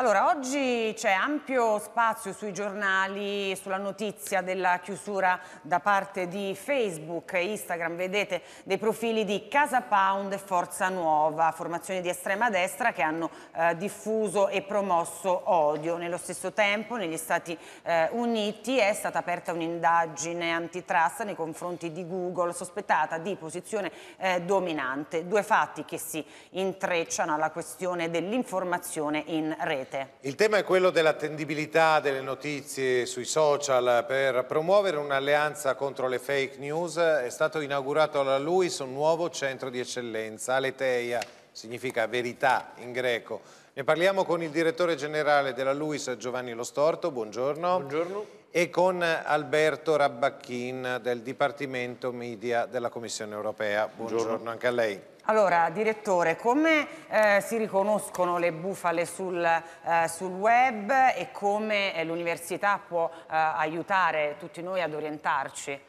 Allora, oggi c'è ampio spazio sui giornali sulla notizia della chiusura da parte di Facebook e Instagram, vedete, dei profili di Casa Pound e Forza Nuova, formazioni di estrema destra che hanno eh, diffuso e promosso odio. Nello stesso tempo, negli Stati eh, Uniti è stata aperta un'indagine antitrust nei confronti di Google, sospettata di posizione eh, dominante. Due fatti che si intrecciano alla questione dell'informazione in rete rete. Il tema è quello dell'attendibilità delle notizie sui social per promuovere un'alleanza contro le fake news. È stato inaugurato alla LUIS un nuovo centro di eccellenza, Aleteia, significa verità in greco. Ne parliamo con il direttore generale della LUIS, Giovanni Lostorto, buongiorno. Buongiorno. E con Alberto Rabbacchin del Dipartimento Media della Commissione Europea. buongiorno, buongiorno anche a lei. Allora, direttore, come eh, si riconoscono le bufale sul, eh, sul web e come eh, l'università può eh, aiutare tutti noi ad orientarci?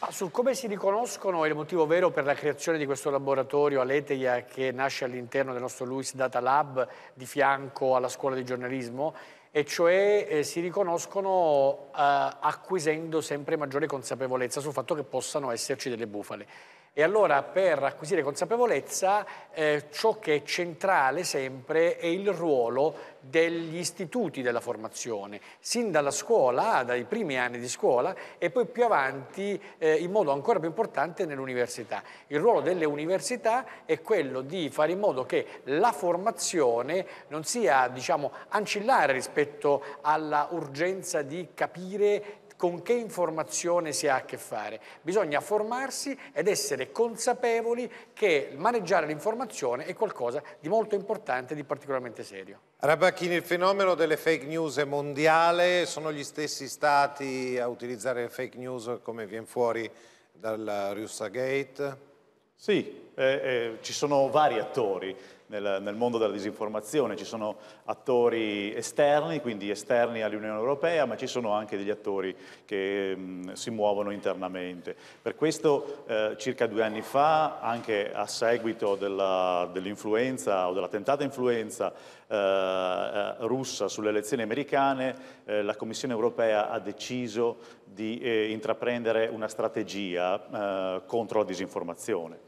Ah, sul come si riconoscono è il motivo vero per la creazione di questo laboratorio a Leteia che nasce all'interno del nostro Luis Data Lab di fianco alla scuola di giornalismo e cioè eh, si riconoscono eh, acquisendo sempre maggiore consapevolezza sul fatto che possano esserci delle bufale. E allora per acquisire consapevolezza eh, ciò che è centrale sempre è il ruolo degli istituti della formazione, sin dalla scuola, dai primi anni di scuola e poi più avanti eh, in modo ancora più importante nell'università. Il ruolo delle università è quello di fare in modo che la formazione non sia diciamo, ancillare rispetto alla urgenza di capire con che informazione si ha a che fare. Bisogna formarsi ed essere consapevoli che maneggiare l'informazione è qualcosa di molto importante, e di particolarmente serio. Rabacchini, il fenomeno delle fake news è mondiale, sono gli stessi stati a utilizzare le fake news come viene fuori dal Russa Gate? Sì, eh, eh, ci sono vari attori nel, nel, mondo della disinformazione. Ci sono attori esterni, quindi esterni all'Unione Europea, ma ci sono anche degli attori che mh, mm, si muovono internamente. Per questo eh, circa due anni fa, anche a seguito dell'influenza o della tentata influenza eh, eh, russa sulle elezioni americane, eh, la Commissione Europea ha deciso di eh, intraprendere una strategia eh, contro la disinformazione.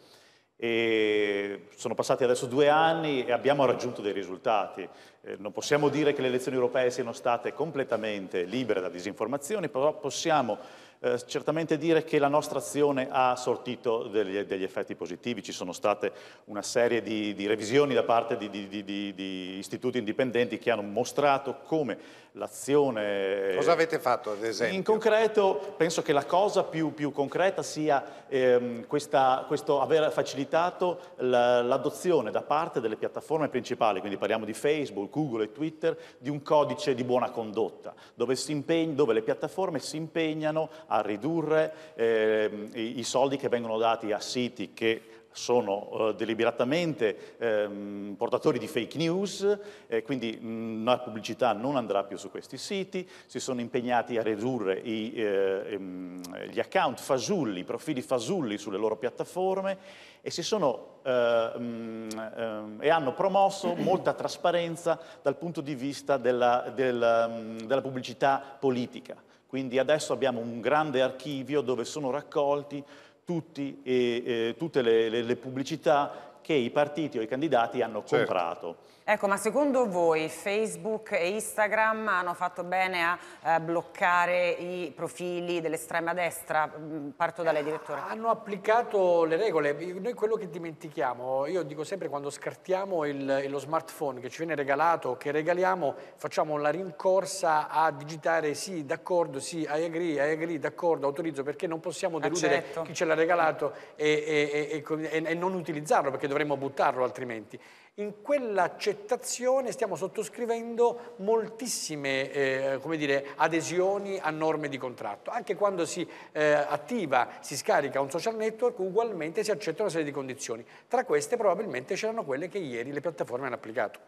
E sono passati adesso due anni e abbiamo raggiunto dei risultati. Eh, non possiamo dire che le elezioni europee siano state completamente libere da disinformazioni, però possiamo eh, certamente dire che la nostra azione ha sortito degli, degli, effetti positivi, ci sono state una serie di, di revisioni da parte di, di, di, istituti indipendenti che hanno mostrato come l'azione... Eh, cosa avete fatto ad esempio? In concreto penso che la cosa più, più concreta sia ehm, questa, questo aver facilitato l'adozione da parte delle piattaforme principali, quindi parliamo di Facebook, Google e Twitter, di un codice di buona condotta, dove, impeg- dove le piattaforme si impegnano a ridurre eh, i soldi che vengono dati a siti che sono eh, deliberatamente ehm, portatori di fake news, eh, quindi mh, mm, la pubblicità non andrà più su questi siti, si sono impegnati a ridurre i, eh, ehm, gli account fasulli, i profili fasulli sulle loro piattaforme e, sono, mh, eh, mm, ehm, e hanno promosso molta trasparenza dal punto di vista della, della, mm, della pubblicità politica quindi adesso abbiamo un grande archivio dove sono raccolti tutti, eh, eh, tutte le, le, le, pubblicità che i partiti o i candidati hanno certo. comprato. Ecco, ma secondo voi Facebook e Instagram hanno fatto bene a eh, bloccare i profili dell'estrema destra? Mm, parto da lei, direttore. Hanno applicato le regole. Noi quello che dimentichiamo, io dico sempre quando scartiamo il, lo smartphone che ci viene regalato, che regaliamo, facciamo la rincorsa a digitare sì, d'accordo, sì, I agree, I agree, d'accordo, autorizzo, perché non possiamo eh, deludere Accetto. chi ce l'ha regalato e, e, e, e non utilizzarlo, perché dovremmo buttarlo altrimenti in quell'accettazione stiamo sottoscrivendo moltissime eh, dire, adesioni a norme di contratto. Anche quando si eh, attiva, si scarica un social network, ugualmente si accettano una serie di condizioni. Tra queste probabilmente c'erano quelle che ieri le piattaforme hanno applicato.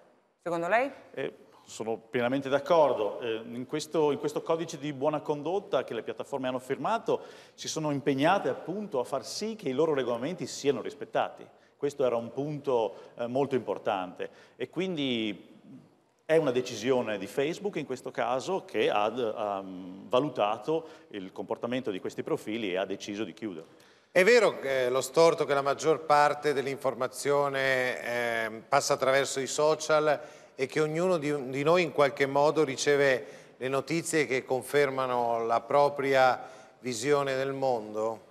Secondo lei? Eh, sono pienamente d'accordo. Eh, in, in, questo, codice di buona condotta che le piattaforme hanno firmato si sono impegnate appunto a far sì che i loro regolamenti siano rispettati. Questo era un punto eh, molto importante e quindi è una decisione di Facebook in questo caso che ha, ha mm, valutato il comportamento di questi profili e ha deciso di chiuderli. È vero che lo storto che la maggior parte dell'informazione eh, passa attraverso i social e che ognuno di, di, noi in qualche modo riceve le notizie che confermano la propria visione del mondo?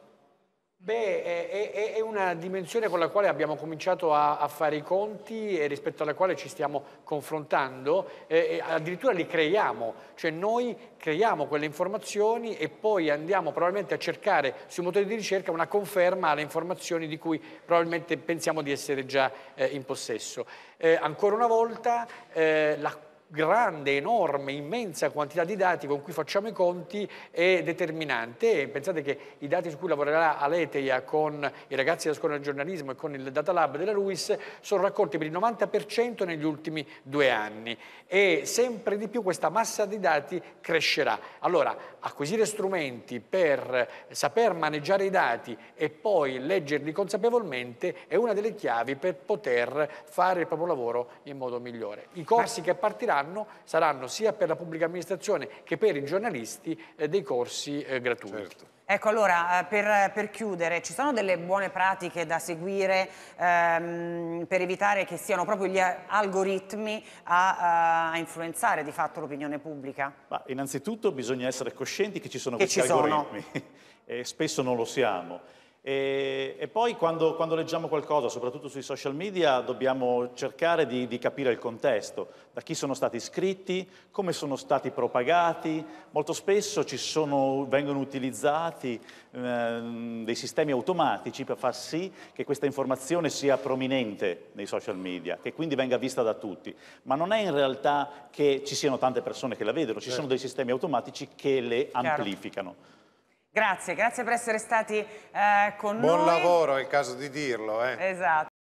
Beh, è, è, una dimensione con la quale abbiamo cominciato a, a fare i conti e rispetto alla quale ci stiamo confrontando, eh, addirittura li creiamo, cioè noi creiamo quelle informazioni e poi andiamo probabilmente a cercare sui motori di ricerca una conferma alle informazioni di cui probabilmente pensiamo di essere già eh, in possesso. Eh, ancora una volta eh, la grande, enorme, immensa quantità di dati con cui facciamo i conti è determinante. Pensate che i dati su cui lavorerà Aleteia con i ragazzi della scuola del giornalismo e con il Data Lab della Ruiz sono raccolti per il 90% negli ultimi due anni e sempre di più questa massa di dati crescerà. Allora, acquisire strumenti per saper maneggiare i dati e poi leggerli consapevolmente è una delle chiavi per poter fare il proprio lavoro in modo migliore. I corsi che partiranno quest'anno saranno sia per la pubblica amministrazione che per i giornalisti eh, dei corsi eh, gratuiti. Certo. Ecco, allora, eh, per, per, chiudere, ci sono delle buone pratiche da seguire ehm, per evitare che siano proprio gli eh, algoritmi a, eh, a influenzare di fatto l'opinione pubblica? Ma innanzitutto bisogna essere coscienti che ci sono che questi ci algoritmi sono. e spesso non lo siamo. E, e poi quando, quando, leggiamo qualcosa, soprattutto sui social media, dobbiamo cercare di, di, capire il contesto, da chi sono stati scritti, come sono stati propagati, molto spesso sono, vengono utilizzati eh, dei sistemi automatici per far sì che questa informazione sia prominente nei social media, che quindi venga vista da tutti, ma non è in realtà che ci siano tante persone che la vedono, ci certo. sono dei sistemi automatici che le Chiaro. amplificano. Grazie, grazie per essere stati eh, con Buon noi. Buon lavoro, è il caso di dirlo. Eh. Esatto.